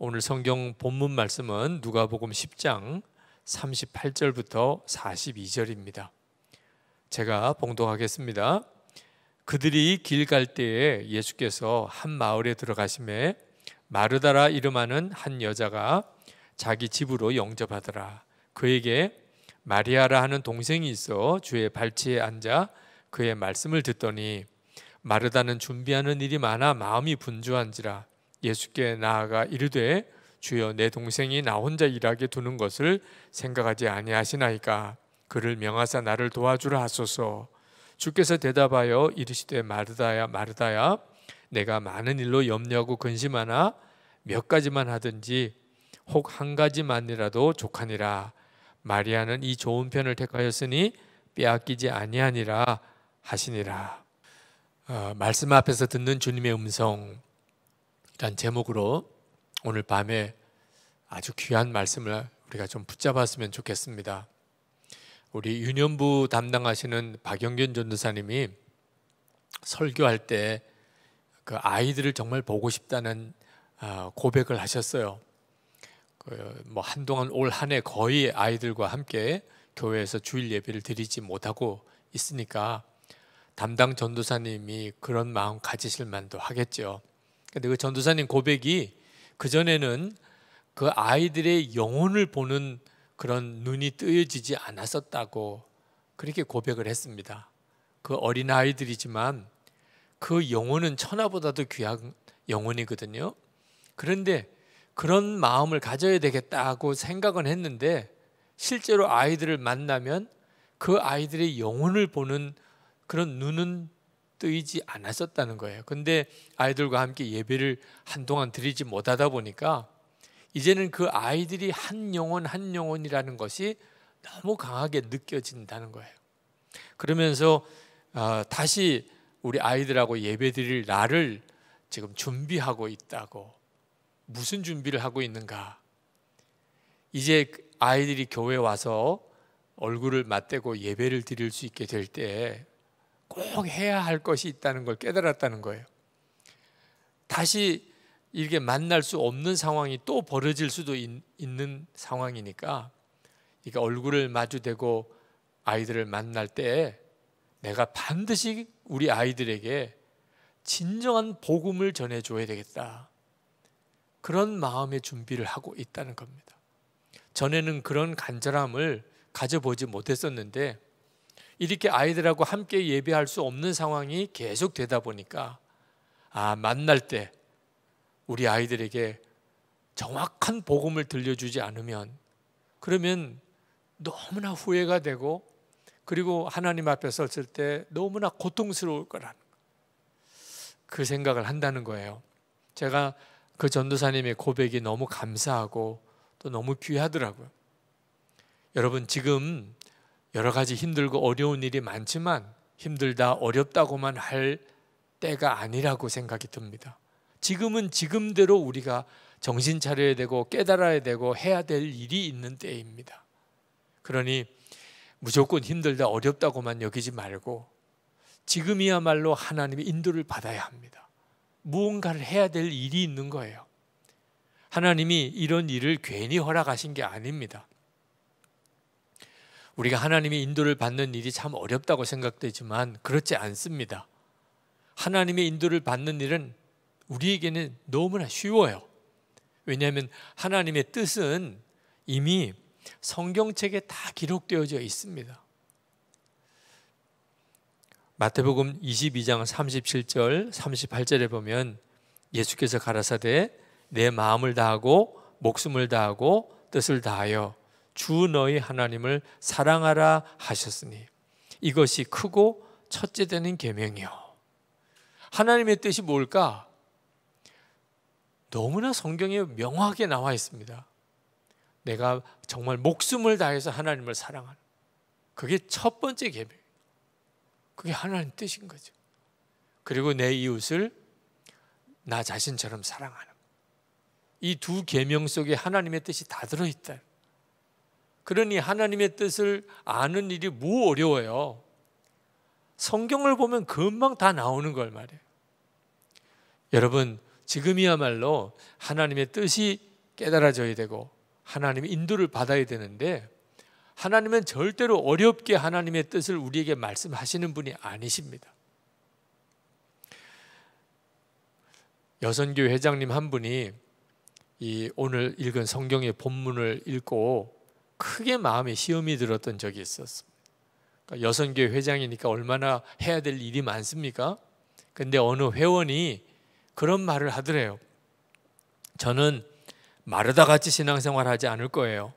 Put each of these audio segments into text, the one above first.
오늘 성경 본문 말씀은 누가복음 10장 38절부터 42절입니다. 제가 봉독하겠습니다. 그들이 길 갈 때에 예수께서 한 마을에 들어가심에 마르다라 이름하는 한 여자가 자기 집으로 영접하더라. 그에게 마리아라 하는 동생이 있어 주의 발치에 앉아 그의 말씀을 듣더니 마르다는 준비하는 일이 많아 마음이 분주한지라 예수께 나아가 이르되 주여 내 동생이 나 혼자 일하게 두는 것을 생각하지 아니하시나이까 그를 명하사 나를 도와주라 하소서 주께서 대답하여 이르시되 마르다야 마르다야 내가 많은 일로 염려하고 근심하나 몇 가지만 하든지 혹 한 가지만이라도 족하니라 마리아는 이 좋은 편을 택하였으니 빼앗기지 아니하니라 하시니라 어, 말씀 앞에서 듣는 주님의 음성 이런 제목으로 오늘 밤에 아주 귀한 말씀을 우리가 좀 붙잡았으면 좋겠습니다. 우리 유년부 담당하시는 박영균 전도사님이 설교할 때 그 아이들을 정말 보고 싶다는 아, 고백을 하셨어요. 그 뭐 한동안 올 한해 거의 아이들과 함께 교회에서 주일 예배를 드리지 못하고 있으니까 담당 전도사님이 그런 마음 가지실 만도 하겠죠. 근데 그 전도사님 고백이 그전에는 그 아이들의 영혼을 보는 그런 눈이 뜨여지지 않았었다고 그렇게 고백을 했습니다. 그 어린 아이들이지만 그 영혼은 천하보다도 귀한 영혼이거든요. 그런데 그런 마음을 가져야 되겠다고 생각은 했는데 실제로 아이들을 만나면 그 아이들의 영혼을 보는 그런 눈은 뜨이지 않았었다는 거예요. 근데 아이들과 함께 예배를 한동안 드리지 못하다 보니까 이제는 그 아이들이 한 영혼 한 영혼이라는 것이 너무 강하게 느껴진다는 거예요. 그러면서 아, 다시 우리 아이들하고 예배드릴 날을 지금 준비하고 있다고 무슨 준비를 하고 있는가? 이제 그 아이들이 교회 와서 얼굴을 맞대고 예배를 드릴 수 있게 될때 꼭 해야 할 것이 있다는 걸 깨달았다는 거예요. 다시 이렇게 만날 수 없는 상황이 또 벌어질 수도 있, 는 상황이니까 그러니까 얼굴을 마주대고 아이들을 만날 때 내가 반드시 우리 아이들에게 진정한 복음을 전해줘야 되겠다. 그런 마음의 준비를 하고 있다는 겁니다. 전에는 그런 간절함을 가져보지 못했었는데 이렇게 아이들하고 함께 예배할 수 없는 상황이 계속 되다 보니까 아 만날 때 우리 아이들에게 정확한 복음을 들려주지 않으면 그러면 너무나 후회가 되고 그리고 하나님 앞에 섰을 때 너무나 고통스러울 거라는 그 생각을 한다는 거예요. 제가 그 전도사님의 고백이 너무 감사하고 또 너무 귀하더라고요. 여러분 지금 여러 가지 힘들고 어려운 일이 많지만 힘들다 어렵다고만 할 때가 아니라고 생각이 듭니다. 지금은 지금대로 우리가 정신 차려야 되고 깨달아야 되고 해야 될 일이 있는 때입니다. 그러니 무조건 힘들다 어렵다고만 여기지 말고 지금이야말로 하나님의 인도를 받아야 합니다. 무언가를 해야 될 일이 있는 거예요. 하나님이 이런 일을 괜히 허락하신 게 아닙니다. 우리가 하나님의 인도를 받는 일이 참 어렵다고 생각되지만 그렇지 않습니다. 하나님의 인도를 받는 일은 우리에게는 너무나 쉬워요. 왜냐하면 하나님의 뜻은 이미 성경책에 다 기록되어져 있습니다. 마태복음 22장 37절 38절에 보면 예수께서 가라사대 내 마음을 다하고 목숨을 다하고 뜻을 다하여 주 너희 하나님을 사랑하라 하셨으니 이것이 크고 첫째 되는 계명이요. 하나님의 뜻이 뭘까? 너무나 성경에 명확하게 나와 있습니다. 내가 정말 목숨을 다해서 하나님을 사랑하는 그게 첫 번째 계명. 그게 하나님 뜻인 거죠. 그리고 내 이웃을 나 자신처럼 사랑하는 이 두 계명 속에 하나님의 뜻이 다 들어 있다. 그러니 하나님의 뜻을 아는 일이 무 어려워요. 성경을 보면 금방 다 나오는 걸 말이에요. 여러분, 지금이야말로 하나님의 뜻이 깨달아져야 되고 하나님의 인도를 받아야 되는데 하나님은 절대로 어렵게 하나님의 뜻을 우리에게 말씀하시는 분이 아니십니다. 여선교 회장님 한 분이 이 오늘 읽은 성경의 본문을 읽고 크게 마음에 시험이 들었던 적이 있었습니다. 그러니까 여성교회 회장이니까 얼마나 해야 될 일이 많습니까? 근데 어느 회원이 그런 말을 하더래요. 저는 마르다 같이 신앙생활 하지 않을 거예요.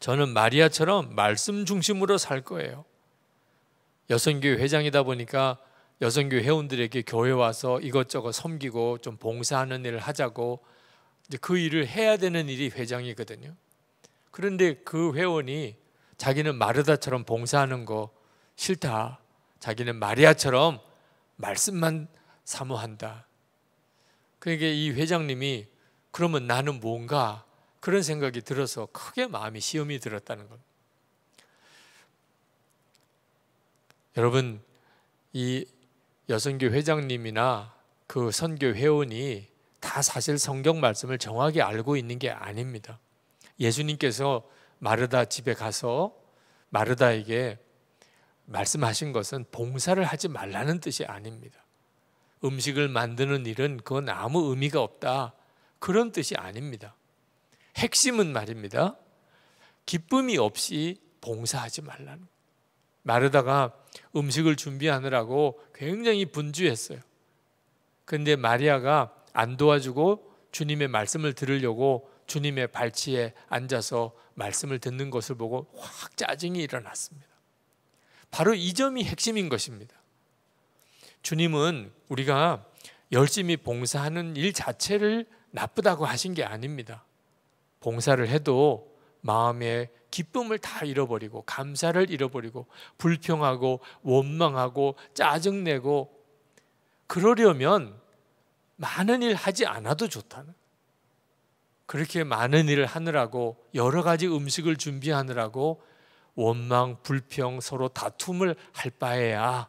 저는 마리아처럼 말씀 중심으로 살 거예요. 여성교회 회장이다 보니까 여성교회 회원들에게 교회 와서 이것저것 섬기고 좀 봉사하는 일을 하자고 이제 그 일을 해야 되는 일이 회장이거든요. 그런데 그 회원이 자기는 마르다처럼 봉사하는 거 싫다. 자기는 마리아처럼 말씀만 사모한다. 그러니까 이 회장님이 그러면 나는 뭔가 그런 생각이 들어서 크게 마음이 시험이 들었다는 겁 여러분 이 여성교 회장님이나 그 선교 회원이 다 사실 성경 말씀을 정확히 알고 있는 게 아닙니다. 예수님께서 마르다 집에 가서 마르다에게 말씀하신 것은 봉사를 하지 말라는 뜻이 아닙니다. 음식을 만드는 일은 그건 아무 의미가 없다. 그런 뜻이 아닙니다. 핵심은 말입니다. 기쁨이 없이 봉사하지 말라는 마르다가 음식을 준비하느라고 굉장히 분주했어요. 근데 마리아가 안 도와주고 주님의 말씀을 들으려고 주님의 발치에 앉아서 말씀을 듣는 것을 보고 확 짜증이 일어났습니다. 바로 이 점이 핵심인 것입니다. 주님은 우리가 열심히 봉사하는 일 자체를 나쁘다고 하신 게 아닙니다. 봉사를 해도 마음의 기쁨을 다 잃어버리고 감사를 잃어버리고 불평하고 원망하고 짜증내고 그러려면 많은 일 하지 않아도 좋다는 그렇게 많은 일을 하느라고 여러 가지 음식을 준비하느라고 원망, 불평, 서로 다툼을 할 바에야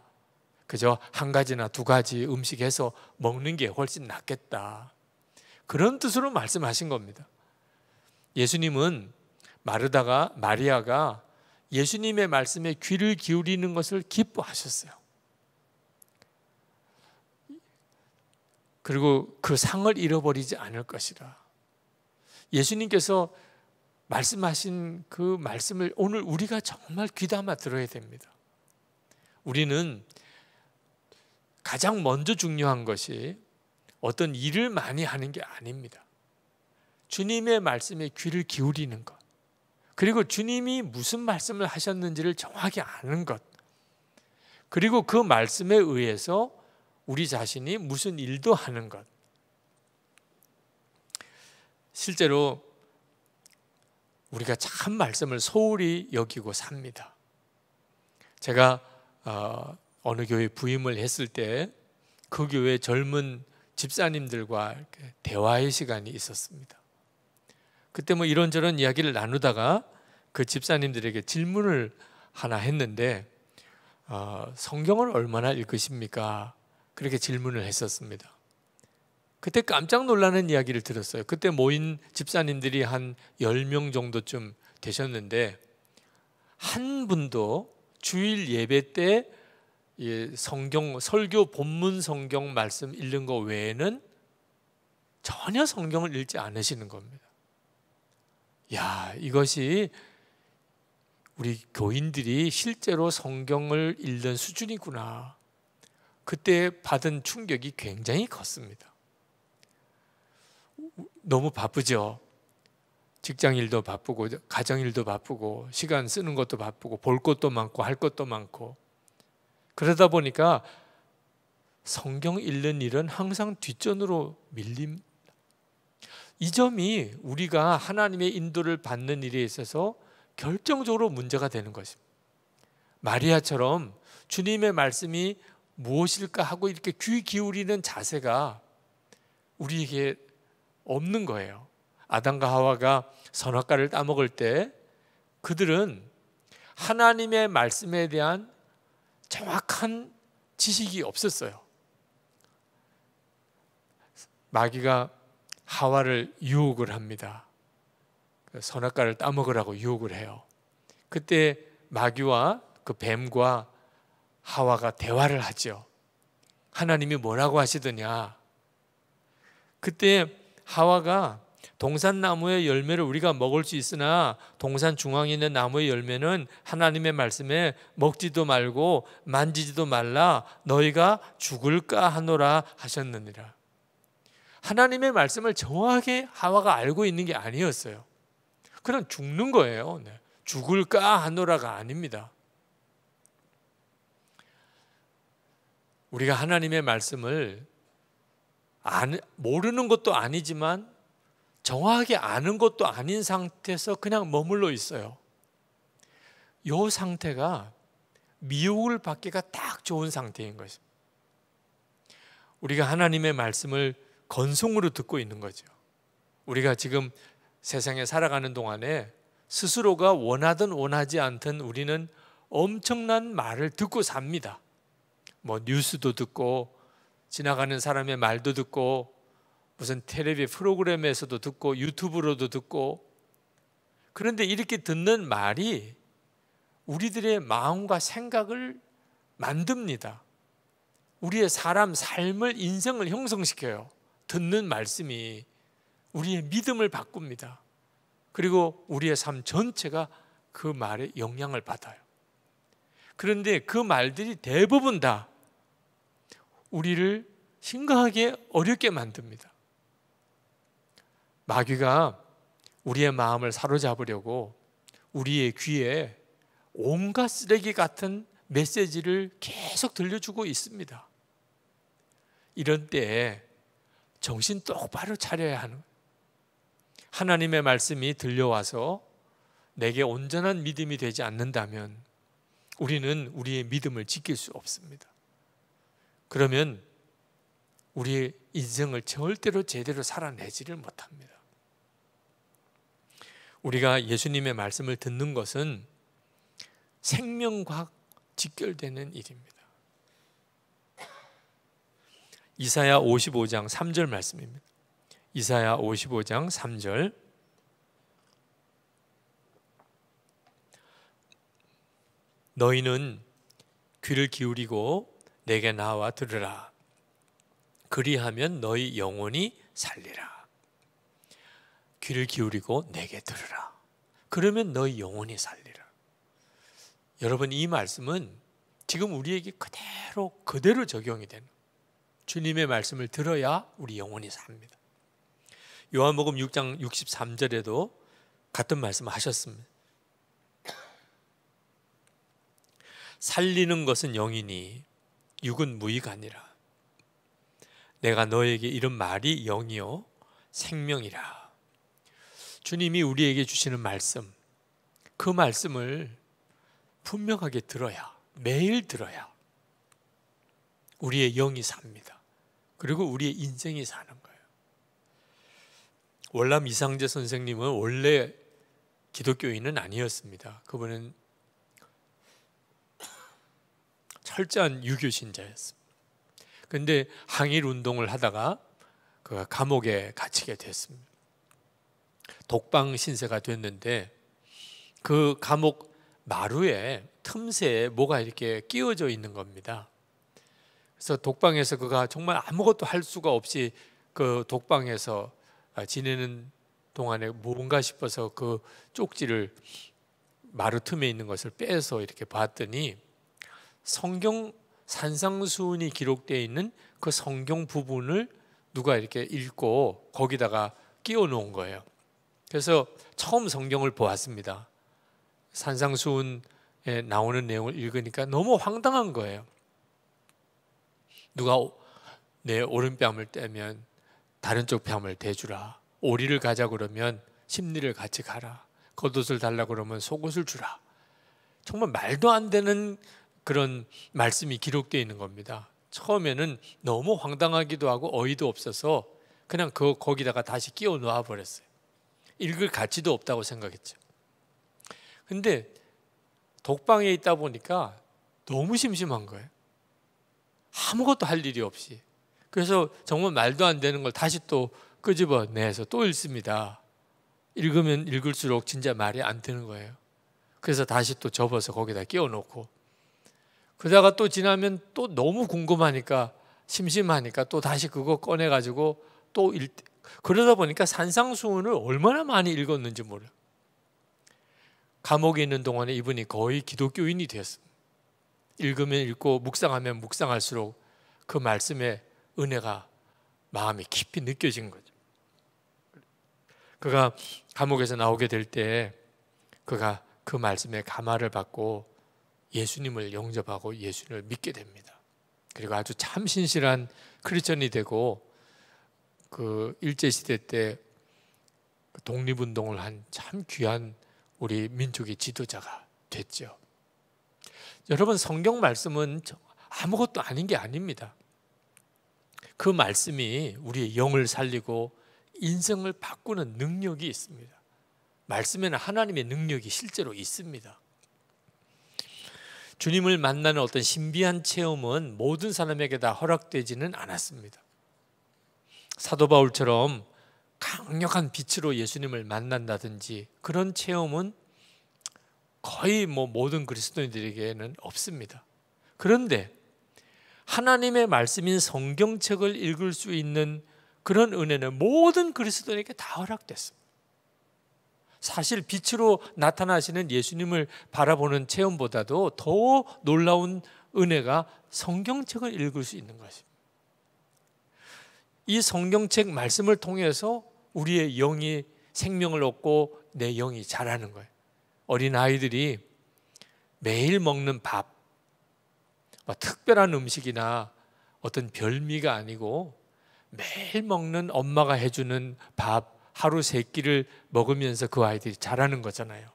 그저 한 가지나 두 가지 음식해서 먹는 게 훨씬 낫겠다. 그런 뜻으로 말씀하신 겁니다. 예수님은 마르다가 마리아가 예수님의 말씀에 귀를 기울이는 것을 기뻐하셨어요. 그리고 그 상을 잃어버리지 않을 것이라. 예수님께서 말씀하신 그 말씀을 오늘 우리가 정말 귀담아 들어야 됩니다. 우리는 가장 먼저 중요한 것이 어떤 일을 많이 하는 게 아닙니다. 주님의 말씀에 귀를 기울이는 것. 그리고 주님이 무슨 말씀을 하셨는지를 정확히 아는 것. 그리고 그 말씀에 의해서 우리 자신이 무슨 일도 하는 것. 실제로 우리가 참 말씀을 소홀히 여기고 삽니다. 제가 어, 어느 교회 부임을 했을 때 그 교회 젊은 집사님들과 대화의 시간이 있었습니다. 그때 뭐 이런저런 이야기를 나누다가 그 집사님들에게 질문을 하나 했는데 어, 성경을 얼마나 읽으십니까? 그렇게 질문을 했었습니다. 그때 깜짝 놀라는 이야기를 들었어요. 그때 모인 집사님들이 한 10명 정도쯤 되셨는데 한 분도 주일 예배 때 성경 설교 본문 성경 말씀 읽는 거 외에는 전혀 성경을 읽지 않으시는 겁니다. 야, 이것이 우리 교인들이 실제로 성경을 읽는 수준이구나. 그때 받은 충격이 굉장히 컸습니다. 너무 바쁘죠. 직장 일도 바쁘고 가정 일도 바쁘고 시간 쓰는 것도 바쁘고 볼 것도 많고 할 것도 많고 그러다 보니까 성경 읽는 일은 항상 뒷전으로 밀림. 이 점이 우리가 하나님의 인도를 받는 일에 있어서 결정적으로 문제가 되는 것입니다. 마리아처럼 주님의 말씀이 무엇일까 하고 이렇게 귀 기울이는 자세가 우리에게 없는 거예요. 아담과 하와가 선악과를 따먹을 때 그들은 하나님의 말씀에 대한 정확한 지식이 없었어요. 마귀가 하와를 유혹을 합니다. 그 선악과를 따먹으라고 유혹을 해요. 그때 마귀와 그 뱀과 하와가 대화를 하죠. 하나님이 뭐라고 하시더냐. 그때 하와가 동산나무의 열매를 우리가 먹을 수 있으나 동산 중앙에 있는 나무의 열매는 하나님의 말씀에 먹지도 말고 만지지도 말라 너희가 죽을까 하노라 하셨느니라. 하나님의 말씀을 정확하게 하와가 알고 있는 게 아니었어요. 그냥 죽는 거예요. 네. 죽을까 하노라가 아닙니다. 우리가 하나님의 말씀을 안, 모르는 것도 아니지만 정확하게 아는 것도 아닌 상태에서 그냥 머물러 있어요. 이 상태가 미혹을 받기가 딱 좋은 상태인 거죠. 우리가 하나님의 말씀을 건송으로 듣고 있는 거죠. 우리가 지금 세상에 살아가는 동안에 스스로가 원하든 원하지 않든 우리는 엄청난 말을 듣고 삽니다. 뭐 뉴스도 듣고 지나가는 사람의 말도 듣고 무슨 텔레비 프로그램에서도 듣고 유튜브로도 듣고 그런데 이렇게 듣는 말이 우리들의 마음과 생각을 만듭니다. 우리의 사람 삶을 인생을 형성시켜요. 듣는 말씀이 우리의 믿음을 바꿉니다. 그리고 우리의 삶 전체가 그 말에 영향을 받아요. 그런데 그 말들이 대부분 다 우리를 심각하게 어렵게 만듭니다. 마귀가 우리의 마음을 사로잡으려고 우리의 귀에 온갖 쓰레기 같은 메시지를 계속 들려주고 있습니다. 이런 때에 정신 똑바로 차려야 하는 하나님의 말씀이 들려와서 내게 온전한 믿음이 되지 않는다면 우리는 우리의 믿음을 지킬 수 없습니다. 그러면 우리의 인생을 절대로 제대로 살아내지를 못합니다. 우리가 예수님의 말씀을 듣는 것은 생명과 직결되는 일입니다. 이사야 55장 3절 말씀입니다. 이사야 55장 3절 너희는 귀를 기울이고 내게 나와 들으라. 그리하면 너희 영혼이 살리라. 귀를 기울이고 내게 들으라. 그러면 너희 영혼이 살리라. 여러분 이 말씀은 지금 우리에게 그대로 그대로 적용이 되는 주님의 말씀을 들어야 우리 영혼이 삽니다. 요한복음 6장 63절에도 같은 말씀 하셨습니다. 살리는 것은 영이니 육은 무의가 아니라 내가 너에게 이런 말이 영이요 생명이라 주님이 우리에게 주시는 말씀 그 말씀을 분명하게 들어야 매일 들어야 우리의 영이 삽니다 그리고 우리의 인생이 사는 거예요 월남 이상재 선생님은 원래 기독교인은 아니었습니다 그분은 철저한 유교 신자였습니다. 근데 항일 운동을 하다가 그가 감옥에 갇히게 됐습니다. 독방 신세가 됐는데 그 감옥 마루에 틈새에 뭐가 이렇게 끼워져 있는 겁니다. 그래서 독방에서 그가 정말 아무것도 할 수가 없이 그 독방에서 지내는 동안에 뭔가 싶어서 그 쪽지를 마루 틈에 있는 것을 빼서 이렇게 봤더니 성경 산상수훈이 기록되어 있는 그 성경 부분을 누가 이렇게 읽고 거기다가 끼워 놓은 거예요. 그래서 처음 성경을 보았습니다. 산상수훈에 나오는 내용을 읽으니까 너무 황당한 거예요. 누가 내 오른뺨을 떼면 다른 쪽 뺨을 대주라. 오리를 가자 그러면 심리를 같이 가라. 겉옷을 달라 그러면 속옷을 주라. 정말 말도 안 되는 그런 말씀이 기록되어 있는 겁니다. 처음에는 너무 황당하기도 하고 어이도 없어서 그냥 그 거기다가 다시 끼워 놓아 버렸어요. 읽을 가치도 없다고 생각했죠. 근데 독방에 있다 보니까 너무 심심한 거예요. 아무것도 할 일이 없이. 그래서 정말 말도 안 되는 걸 다시 또 끄집어내서 또 읽습니다. 읽으면 읽을수록 진짜 말이 안 되는 거예요. 그래서 다시 또 접어서 거기다 끼워놓고 그러다가 또 지나면 또 너무 궁금하니까 심심하니까 또 다시 그거 꺼내 가지고 또 읽, 그러다 보니까 산상수훈을 얼마나 많이 읽었는지 몰라. 감옥에 있는 동안에 이분이 거의 기독교인이 됐어. 읽으면 읽고 묵상하면 묵상할수록 그 말씀의 은혜가 마음이 깊이 느껴진 거죠. 그가 감옥에서 나오게 될 때 그가 그 말씀에 감화를 받고 예수님을 영접하고 예수님을 믿게 됩니다. 그리고 아주 참 신실한 크리스천이 되고 그 일제 시대 때 독립운동을 한 참 귀한 우리 민족의 지도자가 됐죠. 여러분 성경 말씀은 아무것도 아닌 게 아닙니다. 그 말씀이 우리의 영을 살리고 인생을 바꾸는 능력이 있습니다. 말씀에는 하나님의 능력이 실제로 있습니다. 주님을 만나는 어떤 신비한 체험은 모든 사람에게 다 허락되지는 않았습니다. 사도 바울처럼 강력한 빛으로 예수님을 만난다든지 그런 체험은 거의 뭐 모든 그리스도인들에게는 없습니다. 그런데 하나님의 말씀인 성경책을 읽을 수 있는 그런 은혜는 모든 그리스도인에게 다 허락됐습니다. 사실 빛으로 나타나시는 예수님을 바라보는 체험보다도 더 놀라운 은혜가 성경책을 읽을 수 있는 것입니다. 이 성경책 말씀을 통해서 우리의 영이 생명을 얻고 내 영이 자라는 거예요. 어린 아이들이 매일 먹는 밥, 뭐 특별한 음식이나 어떤 별미가 아니고 매일 먹는 엄마가 해주는 밥, 하루 세 끼를 먹으면서 그 아이들이 자라는 거잖아요.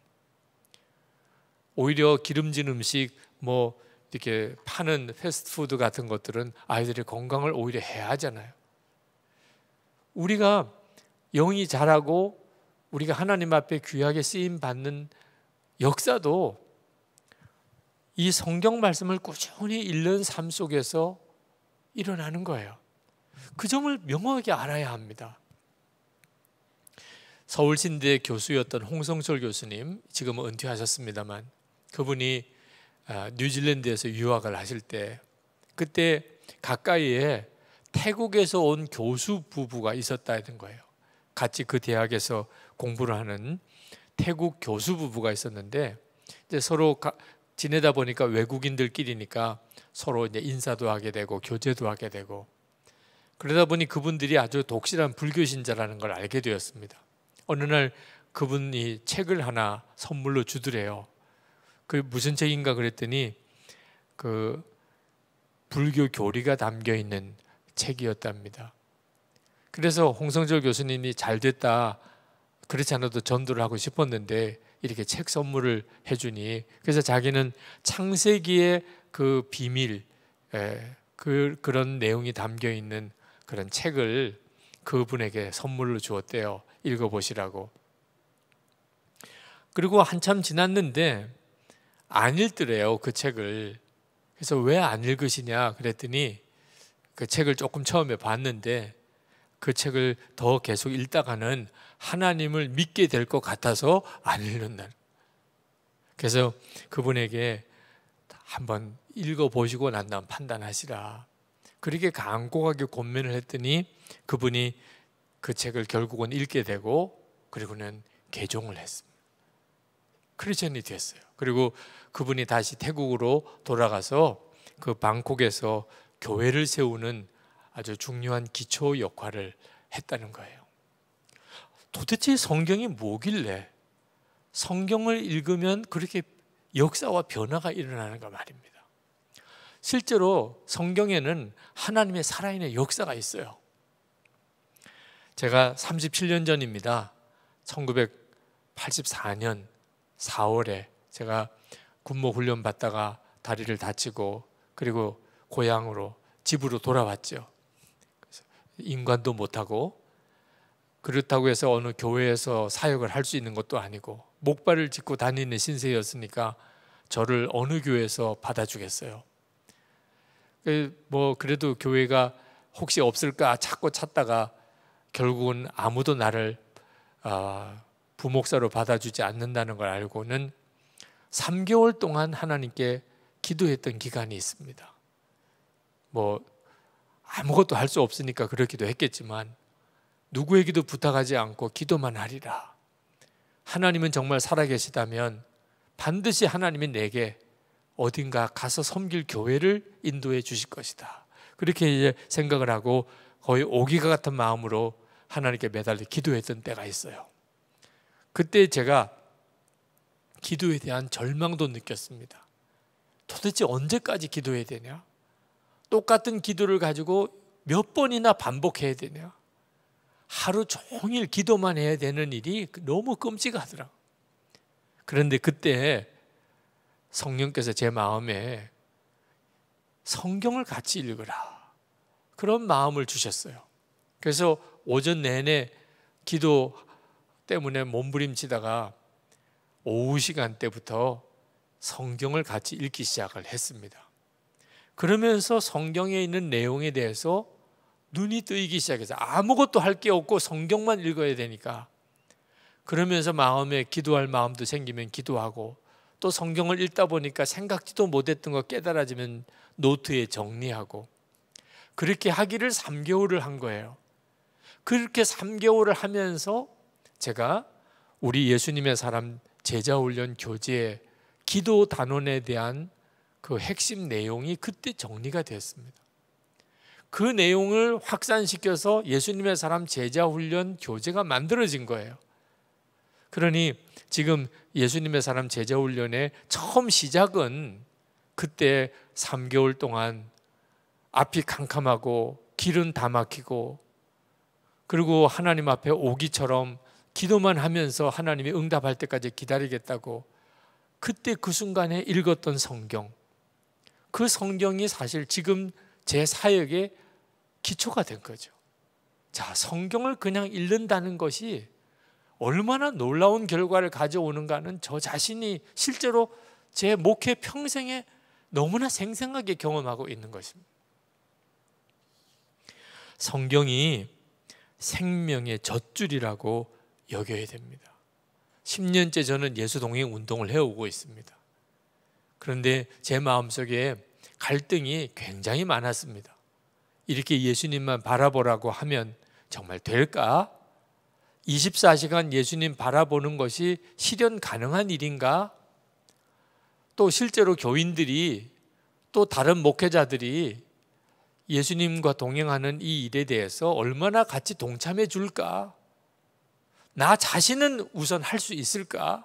오히려 기름진 음식 뭐 이렇게 파는 패스트푸드 같은 것들은 아이들의 건강을 오히려 해하잖아요. 우리가 영이 자라고 우리가 하나님 앞에 귀하게 쓰임 받는 역사도 이 성경 말씀을 꾸준히 읽는 삶 속에서 일어나는 거예요. 그 점을 명확하게 알아야 합니다. 서울신대 교수였던 홍성철 교수님 지금은 은퇴하셨습니다만 그분이 아, 뉴질랜드에서 유학을 하실 때 그때 가까이에 태국에서 온 교수 부부가 있었다는 거예요. 같이 그 대학에서 공부를 하는 태국 교수 부부가 있었는데 이제 서로 가, 지내다 보니까 외국인들끼리니까 서로 이제 인사도 하게 되고 교제도 하게 되고 그러다 보니 그분들이 아주 독실한 불교 신자라는 걸 알게 되었습니다. 어느 날 그분이 책을 하나 선물로 주더래요. 그 무슨 책인가 그랬더니 그 불교 교리가 담겨 있는 책이었답니다. 그래서 홍성절 교수님이 잘 됐다. 그렇지 않아도 전도를 하고 싶었는데 이렇게 책 선물을 해주니 그래서 자기는 창세기의 그 비밀 예, 그, 그런 내용이 담겨 있는 그런 책을 그분에게 선물로 주었대요. 읽어보시라고. 그리고 한참 지났는데 안 읽더래요 그 책을. 그래서 왜 안 읽으시냐 그랬더니 그 책을 조금 처음에 봤는데 그 책을 더 계속 읽다가는 하나님을 믿게 될 것 같아서 안 읽는다. 그래서 그분에게 한번 읽어보시고 난 다음 판단하시라. 그렇게 강고하게 고민을 했더니 그분이 그 책을 결국은 읽게 되고 그리고는 개종을 했습니다. 크리스천이 됐어요. 그리고 그분이 다시 태국으로 돌아가서 그 방콕에서 교회를 세우는 아주 중요한 기초 역할을 했다는 거예요. 도대체 성경이 뭐길래 성경을 읽으면 그렇게 역사와 변화가 일어나는가 말입니다. 실제로 성경에는 하나님의 살아있는 역사가 있어요. 제가 37년 전입니다. 1984년 4월에 제가 군모 훈련 받다가 다리를 다치고 그리고 고향으로 집으로 돌아왔죠. 인간도 못하고 그렇다고 해서 어느 교회에서 사역을 할 수 있는 것도 아니고 목발을 짚고 다니는 신세였으니까 저를 어느 교회에서 받아주겠어요. 그 뭐 그래도 교회가 혹시 없을까 찾고 찾다가 결국은 아무도 나를 어, 부목사로 받아주지 않는다는 걸 알고는 3개월 동안 하나님께 기도했던 기간이 있습니다. 뭐 아무것도 할 수 없으니까 그렇기도 했겠지만 누구에게도 부탁하지 않고 기도만 하리라. 하나님은 정말 살아계시다면 반드시 하나님이 내게 어딘가 가서 섬길 교회를 인도해 주실 것이다. 그렇게 이제 생각을 하고 거의 오기가 같은 마음으로 하나님께 매달려 기도했던 때가 있어요. 그때 제가 기도에 대한 절망도 느꼈습니다. 도대체 언제까지 기도해야 되냐? 똑같은 기도를 가지고 몇 번이나 반복해야 되냐? 하루 종일 기도만 해야 되는 일이 너무 끔찍하더라. 그런데 그때 성령께서 제 마음에 성경을 같이 읽으라. 그런 마음을 주셨어요. 그래서 오전 내내 기도 때문에 몸부림치다가 오후 시간 때부터 성경을 같이 읽기 시작을 했습니다. 그러면서 성경에 있는 내용에 대해서 눈이 뜨이기 시작해서 아무것도 할 게 없고 성경만 읽어야 되니까 그러면서 마음에 기도할 마음도 생기면 기도하고 또 성경을 읽다 보니까 생각지도 못했던 거 깨달아지면 노트에 정리하고 그렇게 하기를 3개월을 한 거예요. 그렇게 3개월을 하면서 제가 우리 예수님의 사람 제자 훈련 교재 기도 단원에 대한 그 핵심 내용이 그때 정리가 됐습니다. 그 내용을 확산시켜서 예수님의 사람 제자 훈련 교재가 만들어진 거예요. 그러니 지금 예수님의 사람 제자 훈련의 처음 시작은 그때 3개월 동안 앞이 캄캄하고 길은 다 막히고 그리고 하나님 앞에 오기처럼 기도만 하면서 하나님이 응답할 때까지 기다리겠다고 그때 그 순간에 읽었던 성경 그 성경이 사실 지금 제 사역의 기초가 된 거죠. 자, 성경을 그냥 읽는다는 것이 얼마나 놀라운 결과를 가져오는가는 저 자신이 실제로 제 목회 평생에 너무나 생생하게 경험하고 있는 것입니다. 성경이 생명의 젖줄이라고 여겨야 됩니다. 10년째 저는 예수 동행 운동을 해오고 있습니다. 그런데 제 마음속에 갈등이 굉장히 많았습니다. 이렇게 예수님만 바라보라고 하면 정말 될까? 24시간 예수님 바라보는 것이 실현 가능한 일인가? 또 실제로 교인들이 또 다른 목회자들이 예수님과 동행하는 이 일에 대해서 얼마나 같이 동참해 줄까? 나 자신은 우선 할 수 있을까?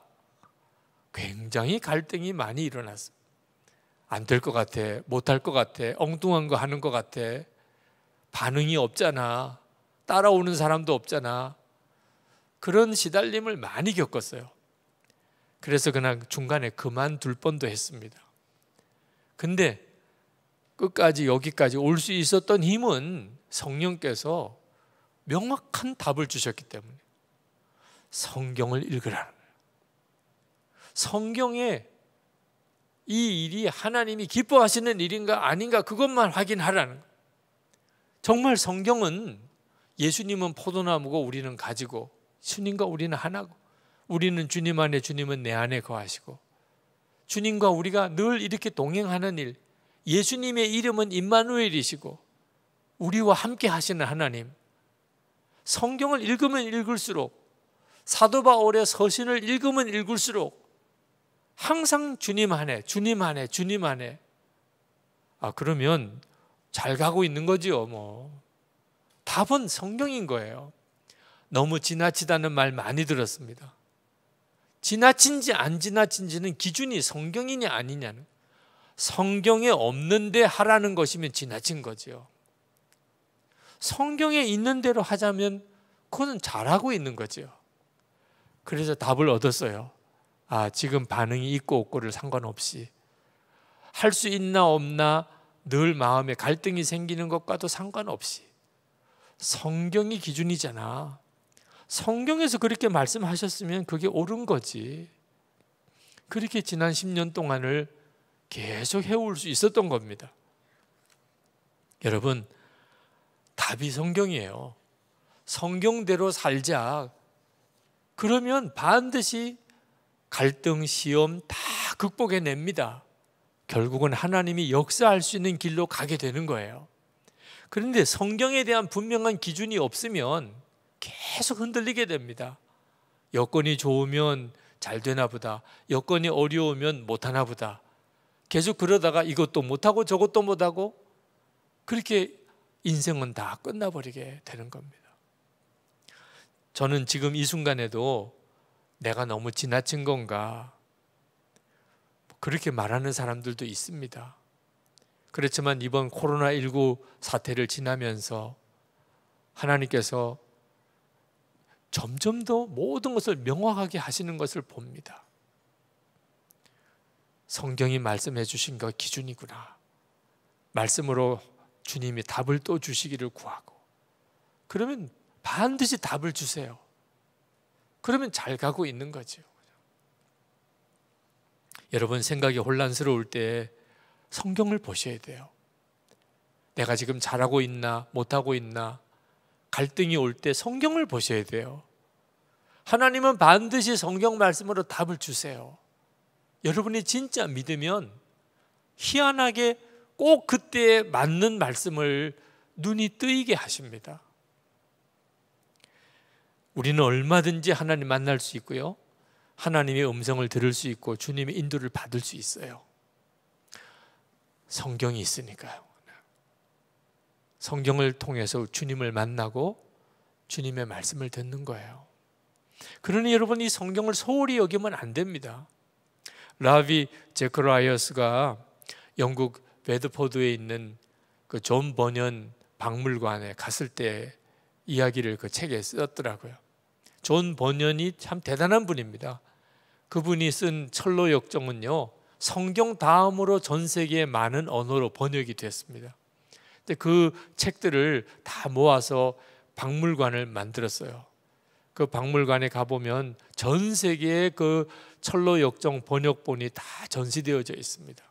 굉장히 갈등이 많이 일어났습안될 것 같아. 못할 것 같아. 엉뚱한 거 하는 것 같아. 반응이 없잖아. 따라오는 사람도 없잖아. 그런 시달림을 많이 겪었어요. 그래서 그냥 중간에 그만둘 뻔도 했습니다. 근데 끝까지 여기까지 올 수 있었던 힘은 성령께서 명확한 답을 주셨기 때문에 성경을 읽으라는 성경에 이 일이 하나님이 기뻐하시는 일인가 아닌가 그것만 확인하라는 정말 성경은 예수님은 포도나무고 우리는 가지고 주님과 우리는 하나고 우리는 주님 안에 주님은 내 안에 거하시고 주님과 우리가 늘 이렇게 동행하는 일 예수님의 이름은 임마누엘이시고 우리와 함께 하시는 하나님. 성경을 읽으면 읽을수록 사도 바울의 서신을 읽으면 읽을수록 항상 주님 안에, 주님 안에, 주님 안에. 아, 그러면 잘 가고 있는 거지요, 뭐. 답은 성경인 거예요. 너무 지나치다는 말 많이 들었습니다. 지나친지 안 지나친지는 기준이 성경이냐 아니냐는. 성경에 없는데 하라는 것이면 지나친 거지요. 성경에 있는 대로 하자면 그는 잘하고 있는 거지요. 그래서 답을 얻었어요. 아, 지금 반응이 있고 없고를 상관없이 할 수 있나 없나 늘 마음에 갈등이 생기는 것과도 상관없이 성경이 기준이잖아. 성경에서 그렇게 말씀하셨으면 그게 옳은 거지. 그렇게 지난 10년 동안을 계속 해올 수 있었던 겁니다. 여러분, 답이 성경이에요. 성경대로 살자. 그러면 반드시 갈등, 시험 다 극복해냅니다. 결국은 하나님이 역사할 수 있는 길로 가게 되는 거예요. 그런데 성경에 대한 분명한 기준이 없으면 계속 흔들리게 됩니다. 여건이 좋으면 잘 되나 보다. 여건이 어려우면 못하나 보다. 계속 그러다가 이것도 못하고 저것도 못하고 그렇게 인생은 다 끝나버리게 되는 겁니다. 저는 지금 이 순간에도 내가 너무 지나친 건가 뭐 그렇게 말하는 사람들도 있습니다. 그렇지만 이번 코로나19 사태를 지나면서 하나님께서 점점 더 모든 것을 명확하게 하시는 것을 봅니다. 성경이 말씀해 주신 것 기준이구나. 말씀으로 주님이 답을 또 주시기를 구하고 그러면 반드시 답을 주세요. 그러면 잘 가고 있는 거죠. 여러분 생각이 혼란스러울 때 성경을 보셔야 돼요. 내가 지금 잘하고 있나 못하고 있나 갈등이 올 때 성경을 보셔야 돼요. 하나님은 반드시 성경 말씀으로 답을 주세요. 여러분이 진짜 믿으면 희한하게 꼭 그때에 맞는 말씀을 눈이 뜨이게 하십니다. 우리는 얼마든지 하나님 만날 수 있고요. 하나님의 음성을 들을 수 있고 주님의 인도를 받을 수 있어요. 성경이 있으니까요. 성경을 통해서 주님을 만나고 주님의 말씀을 듣는 거예요. 그러니 여러분 이 성경을 소홀히 여기면 안 됩니다. 라비 제크라이어스가 영국 베드포드에 있는 그 존 번연 박물관에 갔을 때 이야기를 그 책에 썼더라고요. 존 버년이 참 대단한 분입니다. 그분이 쓴 철로 역정은요. 성경 다음으로 전 세계의 많은 언어로 번역이 됐습니다. 근데 그 책들을 다 모아서 박물관을 만들었어요. 그 박물관에 가보면 전 세계의 그 철로 역정 번역본이 다 전시되어져 있습니다.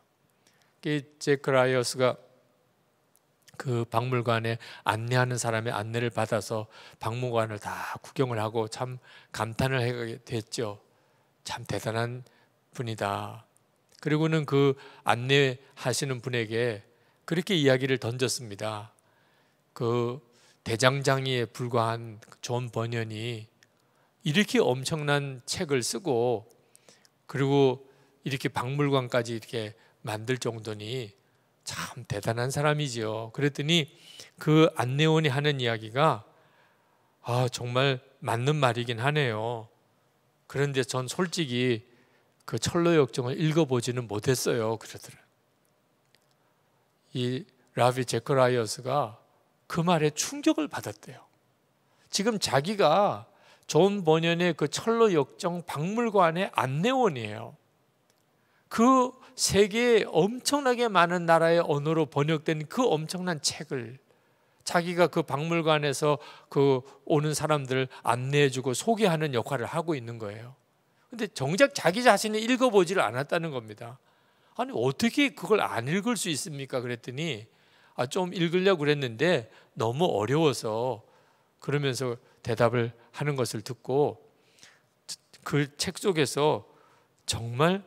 그 제크 라이어스가 그 박물관에 안내하는 사람의 안내를 받아서 박물관을 다 구경을 하고 참 감탄을 하게 됐죠. 참 대단한 분이다. 그리고는 그 안내하시는 분에게 그렇게 이야기를 던졌습니다. 그 대장장이에 불과한 그 존 번연이 이렇게 엄청난 책을 쓰고 그리고 이렇게 박물관까지 이렇게 만들 정도니 참 대단한 사람이지요. 그랬더니 그 안내원이 하는 이야기가 아, 정말 맞는 말이긴 하네요. 그런데 전 솔직히 그 철로 역정을 읽어보지는 못했어요. 그러더라요이 라비 제커라이어스가 그 말에 충격을 받았대요. 지금 자기가 존 번연의 그 철로 역정 박물관의 안내원이에요. 그 세계에 엄청나게 많은 나라의 언어로 번역된 그 엄청난 책을 자기가 그 박물관에서 그 오는 사람들 안내해주고 소개하는 역할을 하고 있는 거예요. 근데 정작 자기 자신이 읽어보지를 않았다는 겁니다. 아니 어떻게 그걸 안 읽을 수 있습니까? 그랬더니 아, 좀 읽으려고 그랬는데 너무 어려워서 그러면서 대답을 하는 것을 듣고 그 책 속에서 정말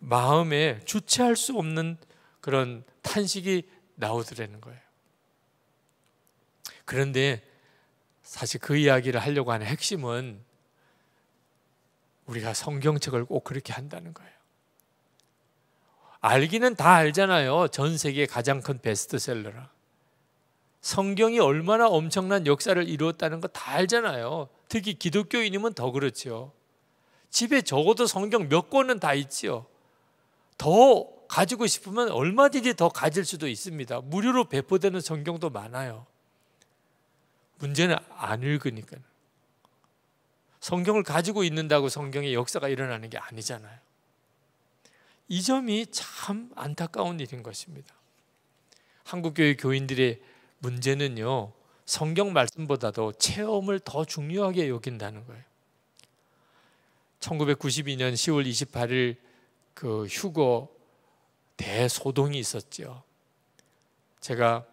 마음에 주체할 수 없는 그런 탄식이 나오더라는 거예요. 그런데 사실 그 이야기를 하려고 하는 핵심은 우리가 성경책을 꼭 그렇게 한다는 거예요. 알기는 다 알잖아요. 전 세계 가장 큰 베스트셀러라. 성경이 얼마나 엄청난 역사를 이루었다는 거 다 알잖아요. 특히 기독교인이면 더그렇죠 집에 적어도 성경 몇 권은 다 있지요. 더 가지고 싶으면 얼마든지 더 가질 수도 있습니다. 무료로 배포되는 성경도 많아요. 문제는 안 읽으니까. 성경을 가지고 있는다고 성경의 역사가 일어나는 게 아니잖아요. 이 점이 참 안타까운 일인 것입니다. 한국교회 교인들의 문제는요. 성경 말씀보다도 체험을 더 중요하게 여긴다는 거예요. 1992년 10월 28일 그 휴거 대소동이 있었죠. 제가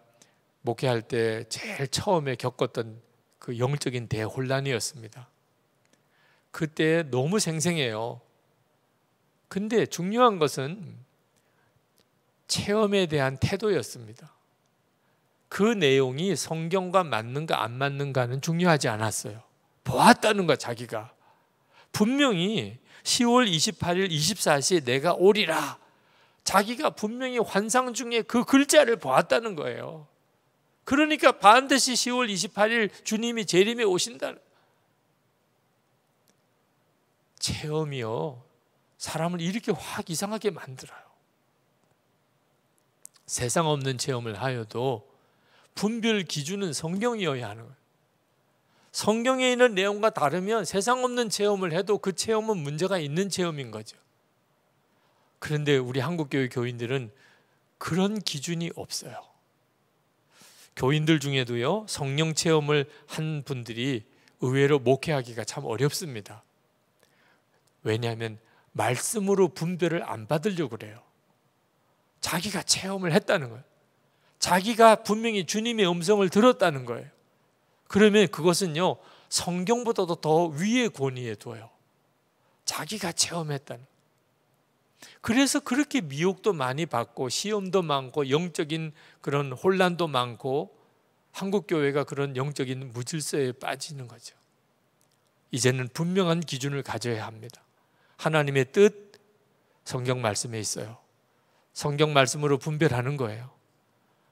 목회할 때 제일 처음에 겪었던 그 영적인 대혼란이었습니다. 그때 너무 생생해요. 근데 중요한 것은 체험에 대한 태도였습니다. 그 내용이 성경과 맞는가 안 맞는가는 중요하지 않았어요. 보았다는 거 자기가. 분명히 10월 28일 24시에 내가 오리라. 자기가 분명히 환상 중에 그 글자를 보았다는 거예요. 그러니까 반드시 10월 28일 주님이 재림에 오신다. 체험이요. 사람을 이렇게 확 이상하게 만들어요. 세상 없는 체험을 하여도 분별 기준은 성경이어야 하는 거예요. 성경에 있는 내용과 다르면 세상 없는 체험을 해도 그 체험은 문제가 있는 체험인 거죠. 그런데 우리 한국교회 교인들은 그런 기준이 없어요. 교인들 중에도요, 성령 체험을 한 분들이 의외로 목회하기가 참 어렵습니다. 왜냐하면 말씀으로 분별을 안 받으려고 그래요. 자기가 체험을 했다는 거예요. 자기가 분명히 주님의 음성을 들었다는 거예요. 그러면 그것은요, 성경보다도 더 위의 권위에 두요 자기가 체험했다는. 그래서 그렇게 미혹도 많이 받고 시험도 많고 영적인 그런 혼란도 많고 한국 교회가 그런 영적인 무질서에 빠지는 거죠. 이제는 분명한 기준을 가져야 합니다. 하나님의 뜻 성경 말씀에 있어요. 성경 말씀으로 분별하는 거예요.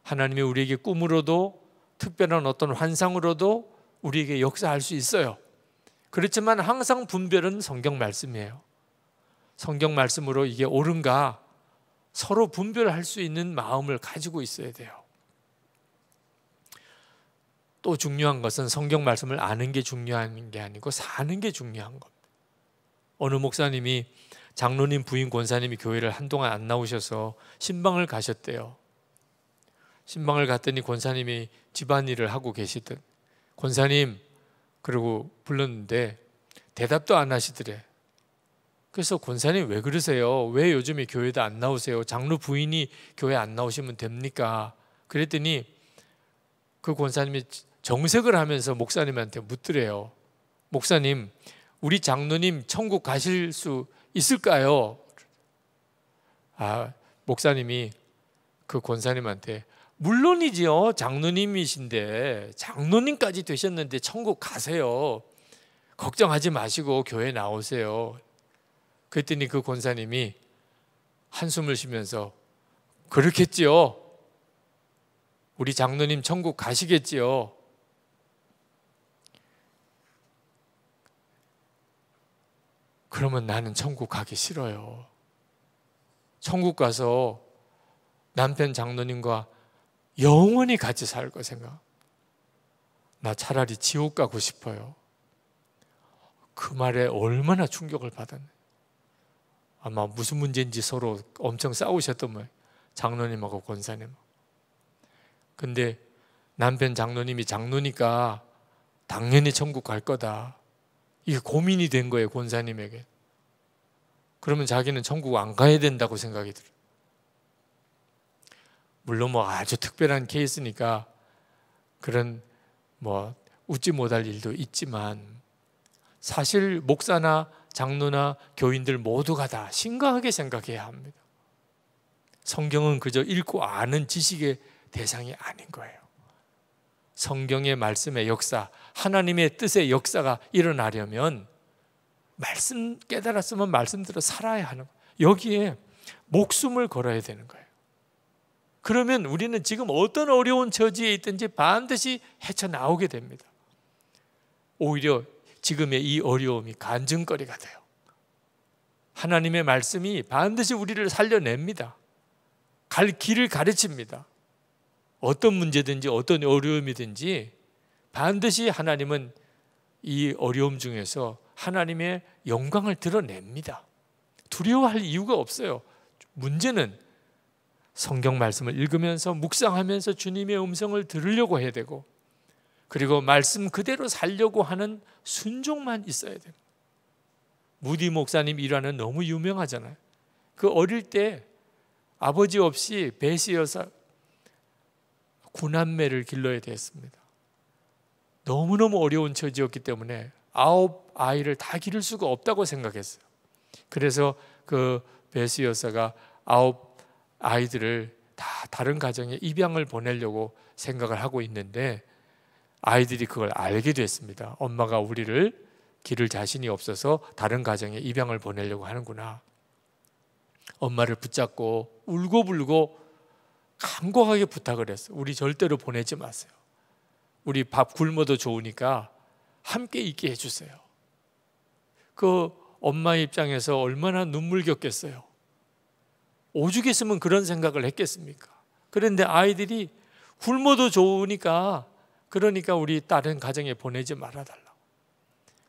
하나님이 우리에게 꿈으로도 특별한 어떤 환상으로도 우리에게 역사할 수 있어요. 그렇지만 항상 분별은 성경 말씀이에요. 성경 말씀으로 이게 옳은가 서로 분별할 수 있는 마음을 가지고 있어야 돼요. 또 중요한 것은 성경 말씀을 아는 게 중요한 게 아니고 사는 게 중요한 겁니다. 어느 목사님이 장로님 부인 권사님이 교회를 한동안 안 나오셔서 신방을 가셨대요. 신방을 갔더니 권사님이 집안일을 하고 계시듯 권사님 그리고 불렀는데 대답도 안 하시더래. 그래서 권사님 왜 그러세요? 왜 요즘에 교회도 안 나오세요? 장로 부인이 교회 안 나오시면 됩니까? 그랬더니 그 권사님이 정색을 하면서 목사님한테 묻더래요. 목사님, 우리 장로님 천국 가실 수 있을까요? 아, 목사님이 그 권사님한테 물론이지요. 장로님이신데 장로님까지 되셨는데 천국 가세요. 걱정하지 마시고 교회 나오세요. 그랬더니 그 권사님이 한숨을 쉬면서 그렇겠지요. 우리 장로님 천국 가시겠지요. 그러면 나는 천국 가기 싫어요. 천국 가서 남편 장로님과 영원히 같이 살 거 생각. 나 차라리 지옥 가고 싶어요. 그 말에 얼마나 충격을 받았나. 아마 무슨 문제인지 서로 엄청 싸우셨던 거예요. 장로님하고 권사님. 근데 남편 장로님이 장로니까 당연히 천국 갈 거다. 이게 고민이 된 거예요, 권사님에게. 그러면 자기는 천국 안 가야 된다고 생각이 들어요. 물론 뭐 아주 특별한 케이스니까 그런 뭐 웃지 못할 일도 있지만 사실 목사나 장로나 교인들 모두가 다 심각하게 생각해야 합니다. 성경은 그저 읽고 아는 지식의 대상이 아닌 거예요. 성경의 말씀의 역사, 하나님의 뜻의 역사가 일어나려면 말씀 깨달았으면 말씀대로 살아야 하는 거예요. 여기에 목숨을 걸어야 되는 거예요. 그러면 우리는 지금 어떤 어려운 처지에 있든지 반드시 헤쳐나오게 됩니다. 오히려 지금의 이 어려움이 간증거리가 돼요. 하나님의 말씀이 반드시 우리를 살려냅니다. 갈 길을 가르칩니다. 어떤 문제든지 어떤 어려움이든지 반드시 하나님은 이 어려움 중에서 하나님의 영광을 드러냅니다. 두려워할 이유가 없어요. 문제는 성경 말씀을 읽으면서 묵상하면서 주님의 음성을 들으려고 해야 되고 그리고 말씀 그대로 살려고 하는 순종만 있어야 돼요. 무디 목사님 일화는 너무 유명하잖아요. 그 어릴 때 아버지 없이 배시여서 구남매를 길러야 됐습니다. 너무너무 어려운 처지였기 때문에 아홉 아이를 다 기를 수가 없다고 생각했어요. 그래서 그 베스 여사가 아홉 아이들을 다 다른 가정에 입양을 보내려고 생각을 하고 있는데 아이들이 그걸 알게 됐습니다. 엄마가 우리를 기를 자신이 없어서 다른 가정에 입양을 보내려고 하는구나. 엄마를 붙잡고 울고불고 간곡하게 부탁을 했어. 우리 절대로 보내지 마세요. 우리 밥 굶어도 좋으니까 함께 있게 해주세요. 그 엄마 입장에서 얼마나 눈물겹겠어요. 오죽했으면 그런 생각을 했겠습니까? 그런데 아이들이 굶어도 좋으니까 그러니까 우리 다른 가정에 보내지 말아달라고.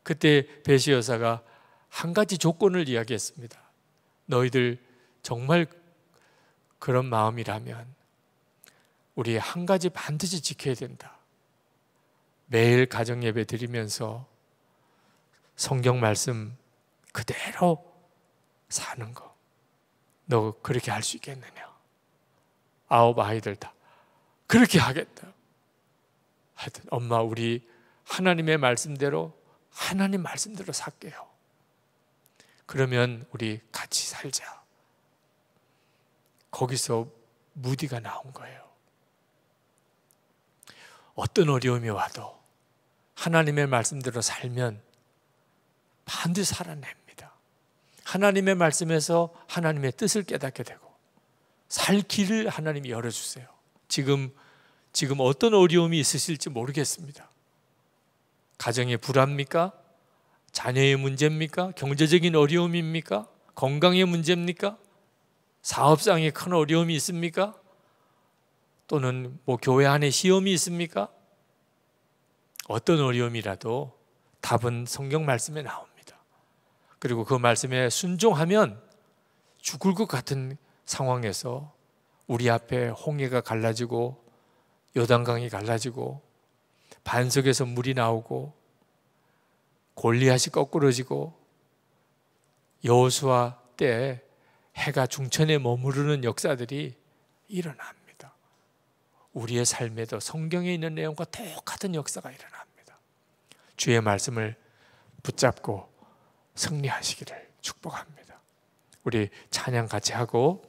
그때 배시 여사가 한 가지 조건을 이야기했습니다. 너희들 정말 그런 마음이라면 우리 한 가지 반드시 지켜야 된다. 매일 가정 예배 드리면서 성경 말씀 그대로 사는 것. 너 그렇게 할 수 있겠느냐? 아홉 아이들 다 그렇게 하겠다. 하여튼 엄마 우리 하나님의 말씀대로 하나님 말씀대로 살게요. 그러면 우리 같이 살자. 거기서 무디가 나온 거예요. 어떤 어려움이 와도 하나님의 말씀대로 살면 반드시 살아냅니다. 하나님의 말씀에서 하나님의 뜻을 깨닫게 되고 살 길을 하나님이 열어주세요. 지금 지금 어떤 어려움이 있으실지 모르겠습니다. 가정의 불합니까? 자녀의 문제입니까? 경제적인 어려움입니까? 건강의 문제입니까? 사업상의 큰 어려움이 있습니까? 또는 뭐 교회 안에 시험이 있습니까? 어떤 어려움이라도 답은 성경 말씀에 나옵니다. 그리고 그 말씀에 순종하면 죽을 것 같은 상황에서 우리 앞에 홍해가 갈라지고 요단강이 갈라지고 반석에서 물이 나오고 골리앗이 거꾸러지고 여호수아 때 해가 중천에 머무르는 역사들이 일어납니다. 우리의 삶에도 성경에 있는 내용과 똑같은 역사가 일어납니다. 주의 말씀을 붙잡고 승리하시기를 축복합니다. 우리 찬양 같이 하고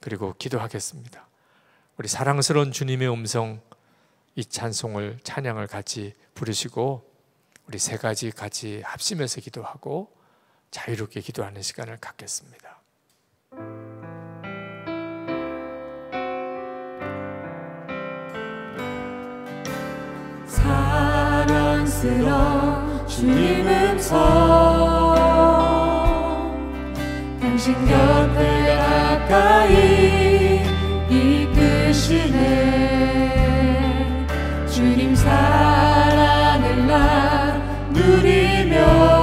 그리고 기도하겠습니다. 우리 사랑스러운 주님의 음성 이 찬송을 찬양을 같이 부르시고 우리 세 가지 같이 합심해서 기도하고 자유롭게 기도하는 시간을 갖겠습니다. 사랑스러운 주님 음성 당신 곁을 가까이 이끄시네 주님 사랑을 나 누리며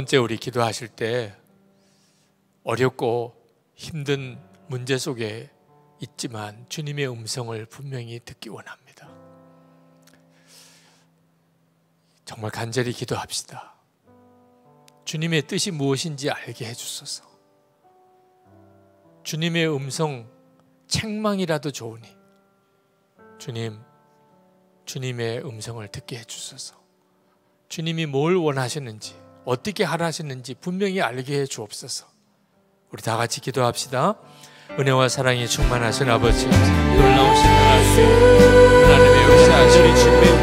번째 우리 기도하실 때 어렵고 힘든 문제 속에 있지만 주님의 음성을 분명히 듣기 원합니다. 정말 간절히 기도합시다. 주님의 뜻이 무엇인지 알게 해주소서. 주님의 음성 책망이라도 좋으니 주님 주님의 음성을 듣게 해주소서. 주님이 뭘 원하시는지 어떻게 하라시는지 분명히 알게 해 주옵소서. 우리 다 같이 기도합시다. 은혜와 사랑이 충만하신 아버지, 놀라우신 하나님, 하나님의 역사하신 주님.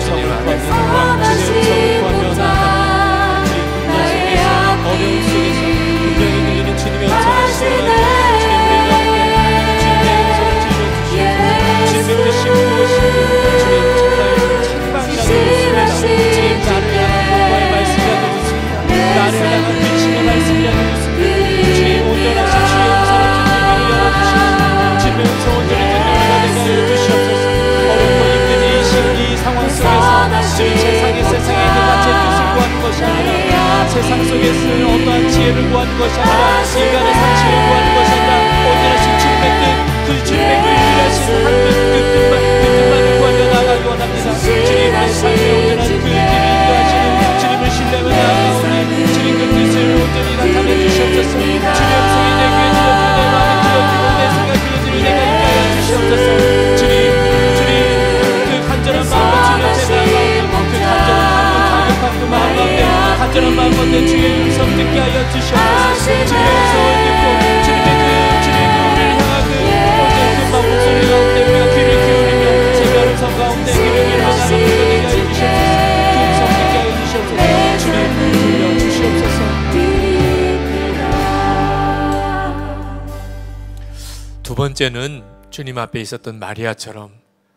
번째는 주님 앞에 있었던 마리아처럼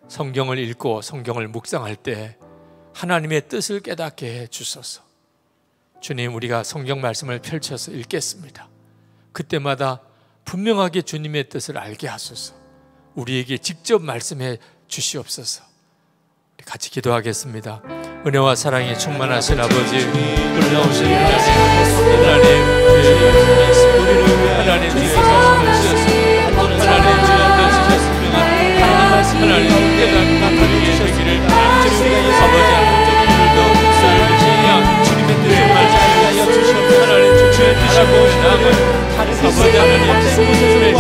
성경을 읽고 성경을 묵상할 때 하나님의 뜻을 깨닫게 해 주소서. 주님, 우리가 성경 말씀을 펼쳐서 읽겠습니다. 그때마다 분명하게 주님의 뜻을 알게 하소서. 우리에게 직접 말씀해 주시옵소서. 같이 기도하겠습니다. 은혜와 사랑이 충만하신 아버지, 놀라우신 하나님, 하나님, 우리를 하나님 평안을 께리에게 나타내게 시기를 주님의 아버지 하나님들도 묵살지며 주님의 뜻을 말씀하여 주시옵소 하나님 주의 뜻이고 신앙은 아버지 하나님 주님의 뜻을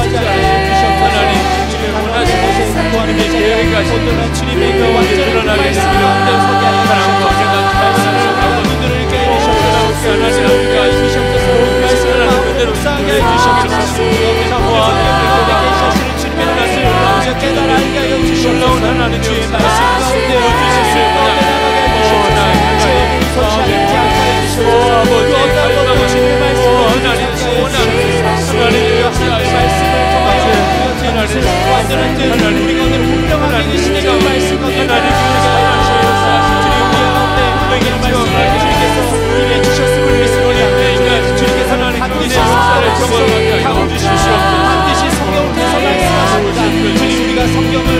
하나님 주님의 원하시고 주님의 계획이 가시는 주님의 그 완전히 드러나게 되기를 혼자서게 사랑과 어제가 말씀하시고 눈들을 깨리셔서 하나님 아버지가 이기서 말씀을 싸게 해주시옵소서 사모하는 그대로 놀라운 하나님 주의 말씀 가운데 주셨습니다 오 아버지 아버지 주의 말씀을 원하는 하나님의 하나님의 말씀을 통하여 하나님 완전한 뜻 우리 가운데 분명하게 계시는 그 말씀 하나님 주의 역사하신 주님 우리에게 말씀을 주님께서 이미 주셨음을 믿으노니 주님께서 하나님 반드시 역사를 경험하게 하여 주시옵소서 반드시 성령 통해서 말씀하십니다 주님 우리가 성경을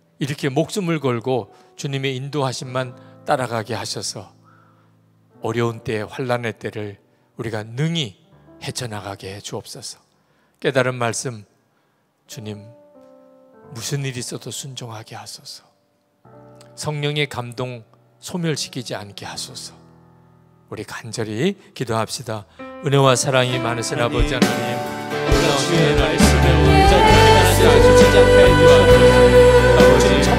이렇게 목숨을 걸고 주님의 인도하심만 따라가게 하셔서 어려운 때에 환란의 때를 우리가 능히 헤쳐나가게 해 주옵소서. 깨달은 말씀 주님 무슨 일이 있어도 순종하게 하소서. 성령의 감동 소멸시키지 않게 하소서. 우리 간절히 기도합시다. 은혜와 사랑이 많으신 아버지 하나님, 놀라운 주의 말씀에 온전히 하나님 예. 아주 진작해 주옵소서.